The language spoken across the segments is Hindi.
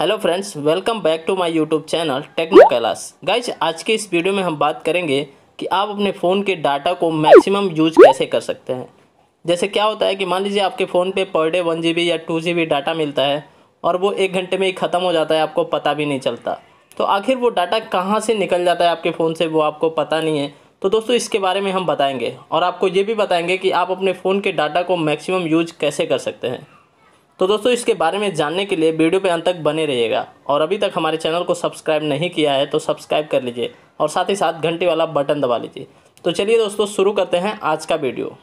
hello friends welcome back to my YouTube channel Techno Kailas guys आज के इस वीडियो में हम बात करेंगे कि आप अपने फ़ोन के डाटा को मैक्सिमम यूज कैसे कर सकते हैं जैसे क्या होता है कि मान लीजिए आपके फ़ोन पे पर डे वन जी या टू जी डाटा मिलता है और वो एक घंटे में ही ख़त्म हो जाता है आपको पता भी नहीं चलता तो आखिर वो डाटा कहाँ से निकल जाता है आपके फ़ोन से वो आपको पता नहीं है तो दोस्तों इसके बारे में हम बताएँगे और आपको ये भी बताएंगे कि आप अपने फ़ोन के डाटा को मैक्सिमम यूज कैसे कर सकते हैं तो दोस्तों इसके बारे में जानने के लिए वीडियो पे अंत तक बने रहिएगा और अभी तक हमारे चैनल को सब्सक्राइब नहीं किया है तो सब्सक्राइब कर लीजिए और साथ ही साथ घंटे वाला बटन दबा लीजिए तो चलिए दोस्तों शुरू करते हैं आज का वीडियो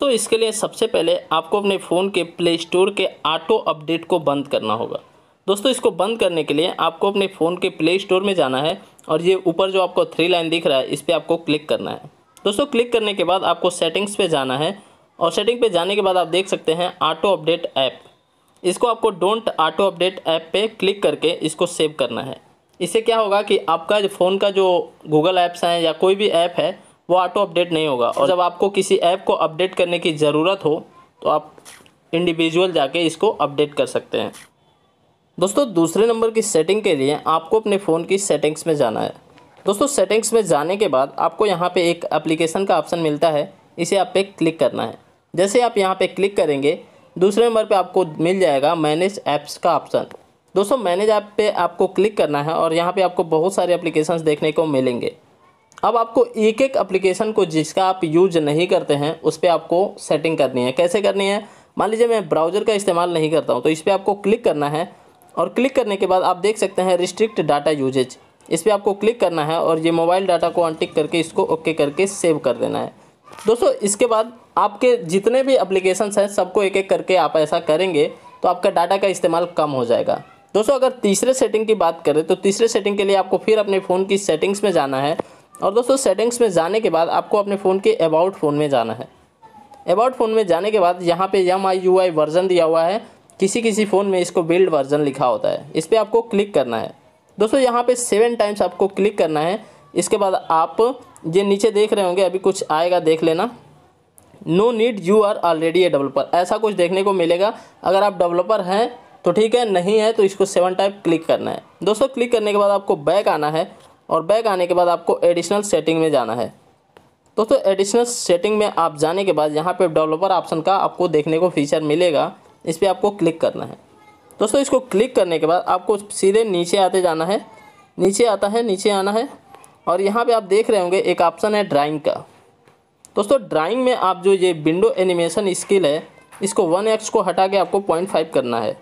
तो इसके लिए सबसे पहले आपको अपने फ़ोन के प्ले स्टोर के ऑटो अपडेट को बंद करना होगा दोस्तों इसको बंद करने के लिए आपको अपने फ़ोन के प्ले स्टोर में जाना है और ये ऊपर जो आपको थ्री लाइन दिख रहा है इस पर आपको क्लिक करना है दोस्तों क्लिक करने के बाद आपको सेटिंग्स पे जाना है और सेटिंग पे जाने के बाद आप देख सकते हैं ऑटो अपडेट ऐप इसको आपको डोंट ऑटो अपडेट ऐप पे क्लिक करके इसको सेव करना है इससे क्या होगा कि आपका जो फ़ोन का जो गूगल ऐप्स हैं या कोई भी ऐप है वो ऑटो अपडेट नहीं होगा और जब आपको किसी ऐप को अपडेट करने की ज़रूरत हो तो आप इंडिविजुअल जाके इसको अपडेट कर सकते हैं दोस्तों दूसरे नंबर की सेटिंग के लिए आपको अपने फ़ोन की सेटिंग्स में जाना है दोस्तों सेटिंग्स में जाने के बाद आपको यहाँ पे एक एप्लीकेशन का ऑप्शन मिलता है इसे आप पे क्लिक करना है जैसे आप यहाँ पे क्लिक करेंगे दूसरे नंबर पे आपको मिल जाएगा मैनेज ऐप्स का ऑप्शन दोस्तों मैनेज ऐप पे आपको क्लिक करना है और यहाँ पे आपको बहुत सारे एप्लीकेशंस देखने को मिलेंगे अब आपको एक एक अप्लीकेशन को जिसका आप यूज नहीं करते हैं उस पर आपको सेटिंग करनी है कैसे करनी है मान लीजिए मैं ब्राउज़र का इस्तेमाल नहीं करता हूँ तो इस पर आपको क्लिक करना है और क्लिक करने के बाद आप देख सकते हैं रिस्ट्रिक्ट डाटा यूजेज इस पर आपको क्लिक करना है और ये मोबाइल डाटा को अनटिक करके इसको ओके करके सेव कर देना है दोस्तों इसके बाद आपके जितने भी अप्लीकेशंस हैं सबको एक एक करके आप ऐसा करेंगे तो आपका डाटा का इस्तेमाल कम हो जाएगा दोस्तों अगर तीसरे सेटिंग की बात करें तो तीसरे सेटिंग के लिए आपको फिर अपने फ़ोन की सेटिंग्स में जाना है और दोस्तों सेटिंग्स में जाने के बाद आपको अपने फ़ोन के अबाउट फ़ोन में जाना है अबाउट फ़ोन में जाने के बाद यहाँ पे M I U I version दिया हुआ है किसी किसी फ़ोन में इसको बिल्ड वर्जन लिखा होता है इस पर आपको क्लिक करना है दोस्तों यहाँ पे सेवन टाइम्स आपको क्लिक करना है इसके बाद आप ये नीचे देख रहे होंगे अभी कुछ आएगा देख लेना no need you are already a developer ऐसा कुछ देखने को मिलेगा अगर आप डेवलपर हैं तो ठीक है नहीं है तो इसको सेवन टाइप क्लिक करना है दोस्तों क्लिक करने के बाद आपको बैक आना है और बैक आने के बाद आपको एडिशनल सेटिंग में जाना है दोस्तों एडिशनल सेटिंग में आप जाने के बाद यहाँ पे डेवलपर ऑप्शन का आपको देखने को फीचर मिलेगा इस पर आपको क्लिक करना है दोस्तों इसको क्लिक करने के बाद आपको सीधे नीचे आते जाना है नीचे आता है नीचे आना है और यहाँ पे आप देख रहे होंगे एक ऑप्शन है ड्राइंग का दोस्तों ड्राइंग में आप जो ये विंडो एनिमेशन स्किल है इसको वन एक्स को हटा के आपको पॉइंट फाइव करना है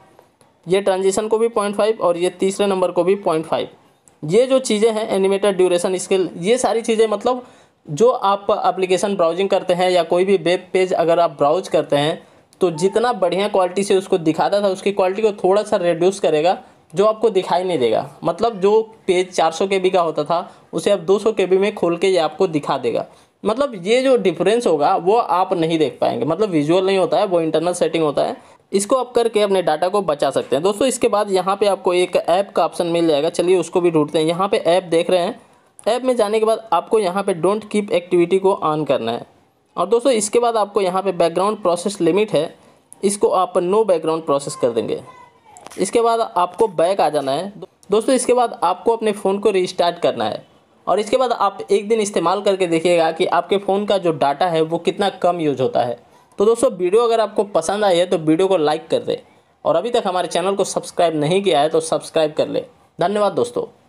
ये ट्रांजिशन को भी पॉइंट फाइव और ये तीसरे नंबर को भी पॉइंट फाइव ये जो चीज़ें हैं एनिमेटेड ड्यूरेशन स्किल ये सारी चीज़ें मतलब जो आप अप्लीकेशन ब्राउजिंग करते हैं या कोई भी वेब पेज अगर आप ब्राउज करते हैं तो जितना बढ़िया क्वालिटी से उसको दिखाता था उसकी क्वालिटी को थोड़ा सा रिड्यूस करेगा जो आपको दिखाई नहीं देगा मतलब जो पेज 400 के बी का होता था उसे आप 200 के बी में खोल के ये आपको दिखा देगा मतलब ये जो डिफरेंस होगा वो आप नहीं देख पाएंगे मतलब विजुअल नहीं होता है वो इंटरनल सेटिंग होता है इसको आप करके अपने डाटा को बचा सकते हैं दोस्तों इसके बाद यहाँ पे आपको एक ऐप का ऑप्शन मिल जाएगा चलिए उसको भी ढूंढते हैं यहाँ पे ऐप देख रहे हैं ऐप में जाने के बाद आपको यहाँ पे डोंट कीप एक्टिविटी को ऑन करना है और दोस्तों इसके बाद आपको यहाँ पे बैकग्राउंड प्रोसेस लिमिट है इसको आप नो बैकग्राउंड प्रोसेस कर देंगे इसके बाद आपको बैक आ जाना है दोस्तों इसके बाद आपको अपने फ़ोन को रिस्टार्ट करना है और इसके बाद आप एक दिन इस्तेमाल करके देखिएगा कि आपके फ़ोन का जो डाटा है वो कितना कम यूज होता है तो दोस्तों वीडियो अगर आपको पसंद आई है तो वीडियो को लाइक कर दे और अभी तक हमारे चैनल को सब्सक्राइब नहीं किया है तो सब्सक्राइब कर ले धन्यवाद दोस्तों